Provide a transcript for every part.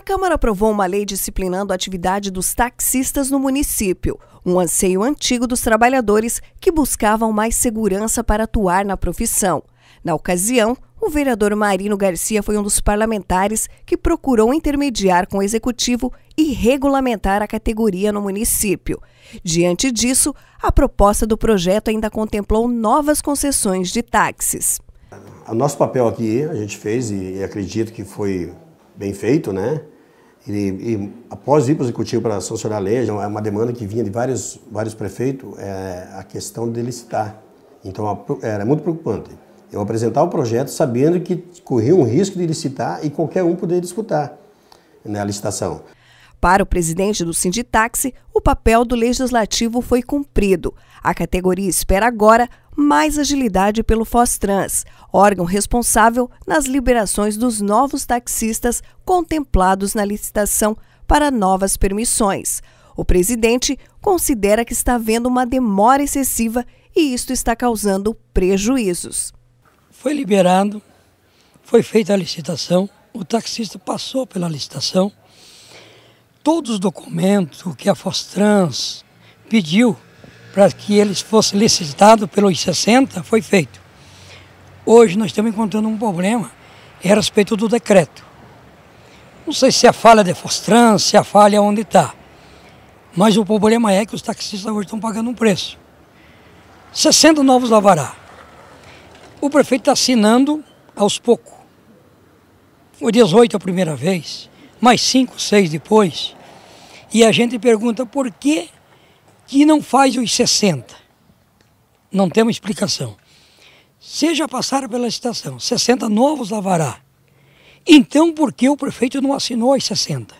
A Câmara aprovou uma lei disciplinando a atividade dos taxistas no município, um anseio antigo dos trabalhadores que buscavam mais segurança para atuar na profissão. Na ocasião, o vereador Marino Garcia foi um dos parlamentares que procurou intermediar com o executivo e regulamentar a categoria no município. Diante disso, a proposta do projeto ainda contemplou novas concessões de táxis. O nosso papel aqui a gente fez e acredito que foi bem feito, né? E, e após ir para o executivo para sancionar a lei, é uma demanda que vinha de vários, vários prefeitos, é, a questão de licitar. Então é era muito preocupante. Eu apresentar o projeto sabendo que corria um risco de licitar e qualquer um poder disputar né, a licitação. Para o presidente do Sinditaxi, o papel do legislativo foi cumprido. A categoria espera agora mais agilidade pelo Fostrans, órgão responsável nas liberações dos novos taxistas contemplados na licitação para novas permissões. O presidente considera que está havendo uma demora excessiva e isto está causando prejuízos. Foi liberado, foi feita a licitação, o taxista passou pela licitação. Todos os documentos que a Fostrans pediu para que eles fossem licitados pelos 60, foi feito. Hoje nós estamos encontrando um problema é a respeito do decreto. Não sei se a é falha de Fostran, se a é falha onde está. Mas o problema é que os taxistas hoje estão pagando um preço. 60 novos lavará. O prefeito está assinando aos poucos. Foi 18 a primeira vez, mais 5, 6 depois. E a gente pergunta por que que não faz os 60? Não tem uma explicação. Se já passaram pela licitação, 60 novos lavará. Então, por que o prefeito não assinou os 60?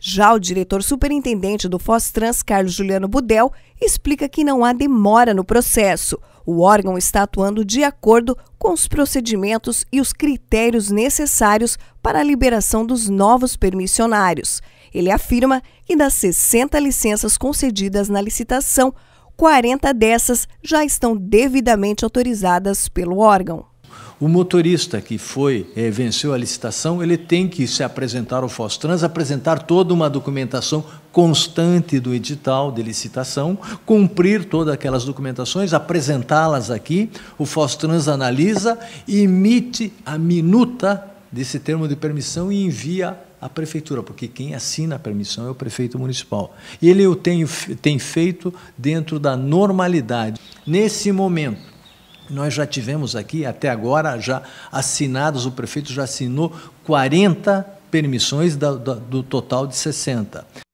Já o diretor superintendente do Fostrans, Carlos Juliano Budel, explica que não há demora no processo. O órgão está atuando de acordo com os procedimentos e os critérios necessários para a liberação dos novos permissionários. Ele afirma que das 60 licenças concedidas na licitação, 40 dessas já estão devidamente autorizadas pelo órgão. O motorista que foi é, venceu a licitação, ele tem que se apresentar ao Fostrans, apresentar toda uma documentação constante do edital de licitação, cumprir todas aquelas documentações, apresentá-las aqui. O Fostrans analisa, emite a minuta desse termo de permissão e envia a prefeitura, porque quem assina a permissão é o prefeito municipal. E ele o tem, tem feito dentro da normalidade. Nesse momento, nós já tivemos aqui, até agora, já assinados, o prefeito já assinou 40 permissões do total de 60.